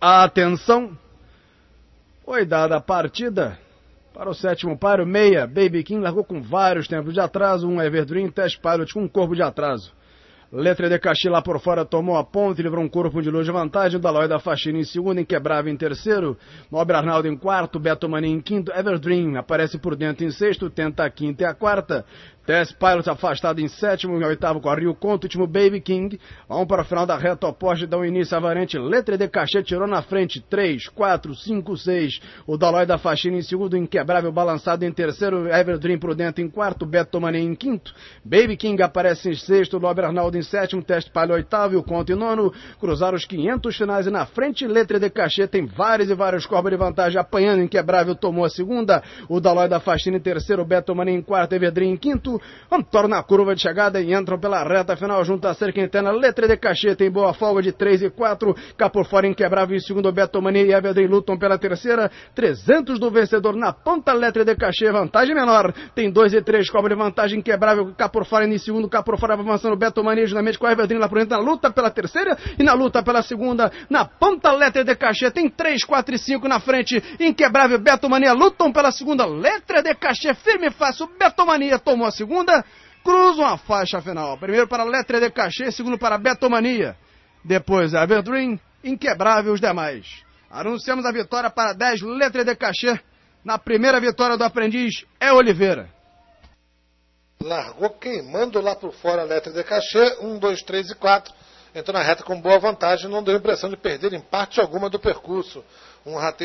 A atenção foi dada a partida para o sétimo par, o meia. Baby King largou com vários tempos de atraso, um Everdream, Test Pilot com um corpo de atraso. Letra de Caxi lá por fora tomou a ponta e livrou um corpo de luz de vantagem. Daloy da Faxina em segundo, Inquebrava em terceiro. Nobre Arnaldo em quarto, Beto Mani em quinto. Everdream aparece por dentro em sexto, tenta a quinta e a quarta. Test Pilot afastado em sétimo e oitavo com a Rio Conto, último Baby King. A um para a final da reta oposta dão então, início à variante Letra de Cachê, tirou na frente 3, 4, 5, 6. O Dalói da Faxina em segundo, Inquebrável balançado em terceiro, Everdream Prudente em quarto, Beto Mania em quinto. Baby King aparece em sexto, Lober Arnaldo em sétimo, Test Pilot oitavo e o Conto em nono. Cruzaram os 500 finais e na frente Letra de Cachê tem vários e vários corpos de vantagem apanhando. Inquebrável tomou a segunda, o Dalói da Faxina em terceiro, Beto Mania em quarto, Everdream em quinto. Sul, Antoro na curva de chegada e entram pela reta final junto à cerca interna, letra de cacheta em boa folga de 3 e 4, cá por fora inquebrável em segundo Beto Mani e Evelyn lutam pela terceira, 300 do vencedor na ponta, letra de cachê, vantagem menor, tem 2 e 3, cobra de vantagem inquebrável, cá fora em segundo, cá fora avançando Beto Mani juntamente com a Evelyn lá por dentro, na luta pela terceira e na luta pela segunda, na ponta, letra de cachê, tem 3, 4 e 5 na frente, inquebrável Beto Mania lutam pela segunda, letra de cachê, firme e fácil, Beto Mania tomou a segunda segunda, cruzam a faixa final. Primeiro para Letra de Cachê, segundo para Betomania. Depois Everdream, inquebrável os demais. Anunciamos a vitória para 10 Letra de Cachê. Na primeira vitória do aprendiz é Oliveira. Largou queimando lá por fora a Letra de Cachê, 1, 2, 3 e 4. Entrou na reta com boa vantagem, não deu impressão de perder em parte alguma do percurso. Um rateio